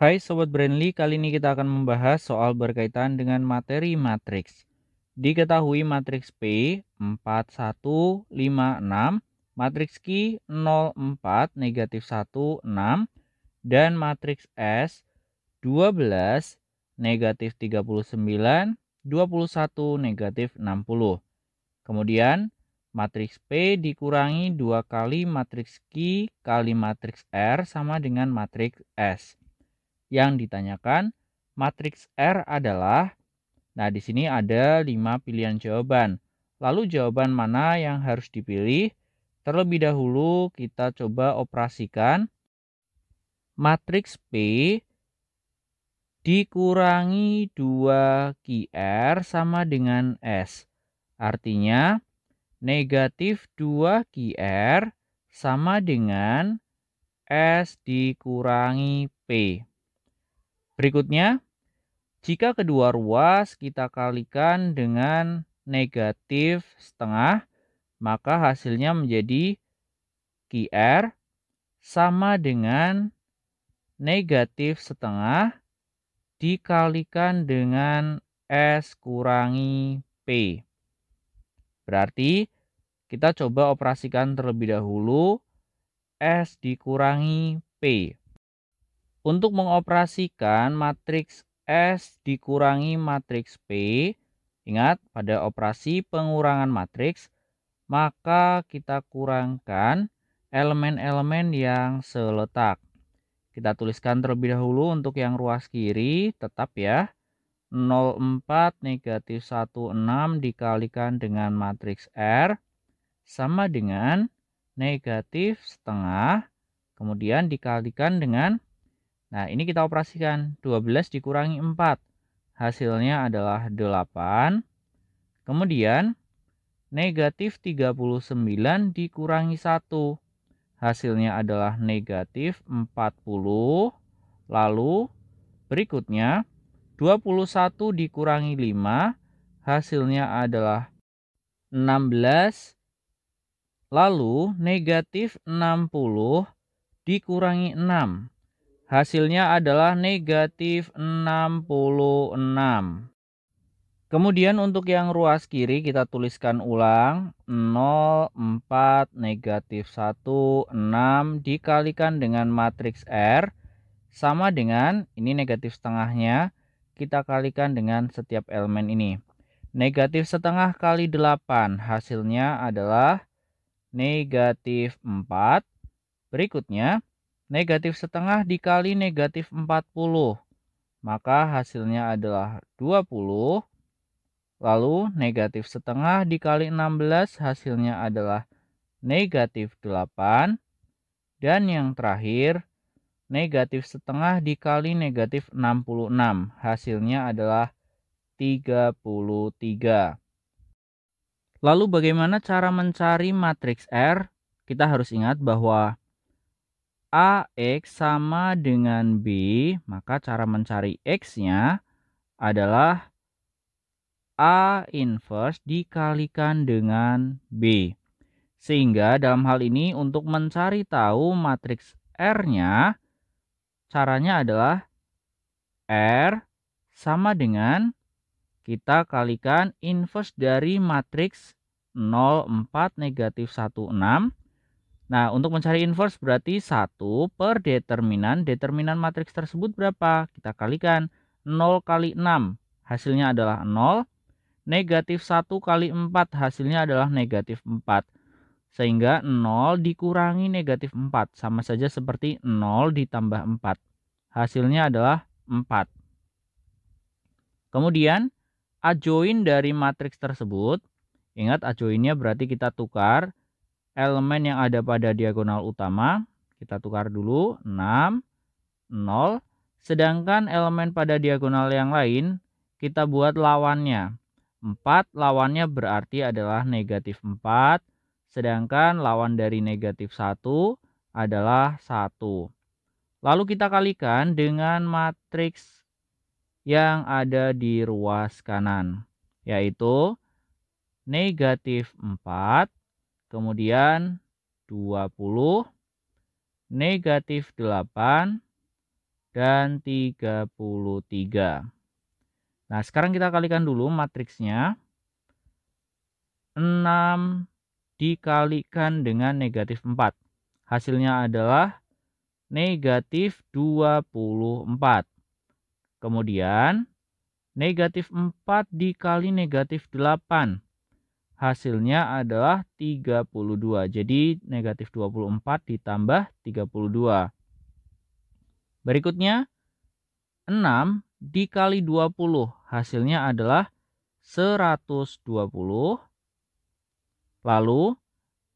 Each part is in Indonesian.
Hai Sobat Brandly, kali ini kita akan membahas soal berkaitan dengan materi matriks. Diketahui matriks P 4156, matriks Q 04 negatif 16, dan matriks S 12 negatif 39, 21 negatif 60. Kemudian matriks P dikurangi 2 kali matriks Q kali matriks R sama dengan matriks S yang ditanyakan matriks R adalah Nah, di sini ada 5 pilihan jawaban. Lalu jawaban mana yang harus dipilih? Terlebih dahulu kita coba operasikan matriks P dikurangi 2 QR sama dengan S. Artinya negatif 2 QR sama dengan S dikurangi P. Berikutnya, jika kedua ruas kita kalikan dengan negatif setengah, maka hasilnya menjadi QR sama dengan negatif setengah dikalikan dengan S kurangi P. Berarti kita coba operasikan terlebih dahulu S dikurangi P. Untuk mengoperasikan matriks S dikurangi matriks P, ingat pada operasi pengurangan matriks, maka kita kurangkan elemen-elemen yang seletak. Kita tuliskan terlebih dahulu untuk yang ruas kiri, tetap ya. 04 negatif 16 dikalikan dengan matriks R sama dengan negatif setengah, kemudian dikalikan dengan Nah, ini kita operasikan. 12 dikurangi 4. Hasilnya adalah 8. Kemudian, negatif 39 dikurangi 1. Hasilnya adalah negatif 40. Lalu, berikutnya, 21 dikurangi 5. Hasilnya adalah 16. Lalu, negatif 60 dikurangi 6 Hasilnya adalah negatif 66. Kemudian untuk yang ruas kiri kita tuliskan ulang 0, 4, negatif 1, 6 dikalikan dengan matriks R sama dengan ini negatif setengahnya kita kalikan dengan setiap elemen ini. Negatif setengah kali 8 hasilnya adalah negatif 4. Berikutnya negatif setengah dikali negatif 40. Maka hasilnya adalah 20. Lalu negatif setengah dikali 16 hasilnya adalah negatif 8. Dan yang terakhir, negatif setengah dikali negatif 66. Hasilnya adalah 33. Lalu bagaimana cara mencari matriks R? Kita harus ingat bahwa AX sama dengan B, maka cara mencari X-nya adalah A inverse dikalikan dengan B. Sehingga dalam hal ini untuk mencari tahu matriks R-nya, caranya adalah R sama dengan kita kalikan inverse dari matriks 04 negatif 16 Nah, untuk mencari inverse berarti 1 per determinan. Determinan matriks tersebut berapa? Kita kalikan 0 kali 6. Hasilnya adalah 0. Negatif 1 kali 4. Hasilnya adalah negatif 4. Sehingga 0 dikurangi negatif 4. Sama saja seperti 0 ditambah 4. Hasilnya adalah 4. Kemudian, adjoin dari matriks tersebut. Ingat, adjoinnya berarti kita tukar elemen yang ada pada diagonal utama. Kita tukar dulu 6, 0. Sedangkan elemen pada diagonal yang lain kita buat lawannya. 4 lawannya berarti adalah negatif 4. Sedangkan lawan dari negatif 1 adalah 1. Lalu kita kalikan dengan matriks yang ada di ruas kanan. Yaitu negatif 4 Kemudian 20 negatif 8 dan 33. Nah, sekarang kita kalikan dulu matriksnya. 6 dikalikan dengan negatif 4. Hasilnya adalah negatif 24. Kemudian, negatif 4 dikali negatif 8 hasilnya adalah 32. Jadi negatif 24 ditambah 32. Berikutnya 6 dikali 20 hasilnya adalah 120. Lalu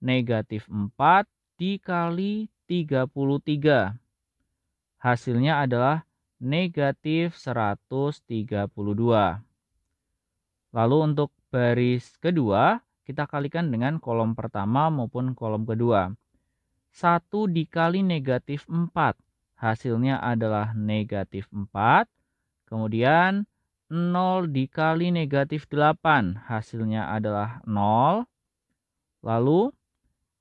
negatif 4 dikali 33. Hasilnya adalah negatif 132. Lalu untuk baris kedua kita kalikan dengan kolom pertama maupun kolom kedua. 1 dikali negatif 4. Hasilnya adalah negatif 4. Kemudian 0 dikali negatif 8. Hasilnya adalah 0. Lalu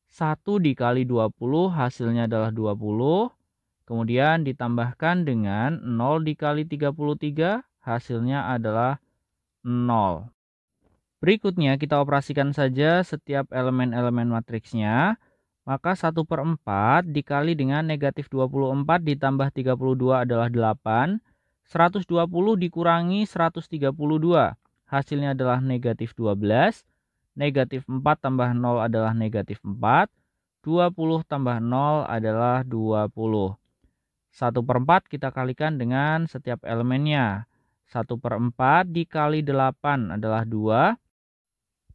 1 dikali 20 hasilnya adalah 20. Kemudian ditambahkan dengan 0 dikali 33 hasilnya adalah 0. Berikutnya kita operasikan saja setiap elemen-elemen matriksnya. Maka 1 per 4 dikali dengan negatif 24 ditambah 32 adalah 8. 120 dikurangi 132. Hasilnya adalah negatif 12. Negatif 4 tambah 0 adalah negatif 4. 20 tambah 0 adalah 20. 1 per 4 kita kalikan dengan setiap elemennya. 1 per 4 dikali 8 adalah 2.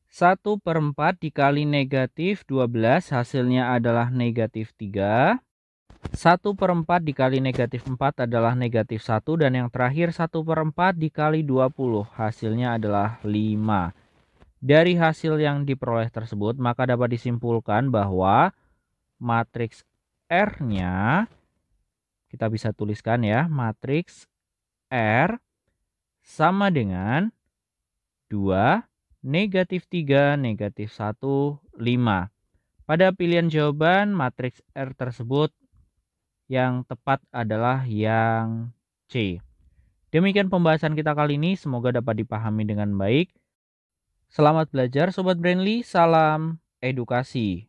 1 per 4 dikali negatif 12 hasilnya adalah negatif 3. 1 per 4 dikali negatif 4 adalah negatif 1 dan yang terakhir 1 per 4 dikali 20 hasilnya adalah 5. Dari hasil yang diperoleh tersebut maka dapat disimpulkan bahwa matriks R-nya kita bisa tuliskan ya matriks R sama dengan 2 negatif 3, negatif 1, 5. Pada pilihan jawaban, matriks R tersebut yang tepat adalah yang C. Demikian pembahasan kita kali ini, semoga dapat dipahami dengan baik. Selamat belajar Sobat Brainly. salam edukasi.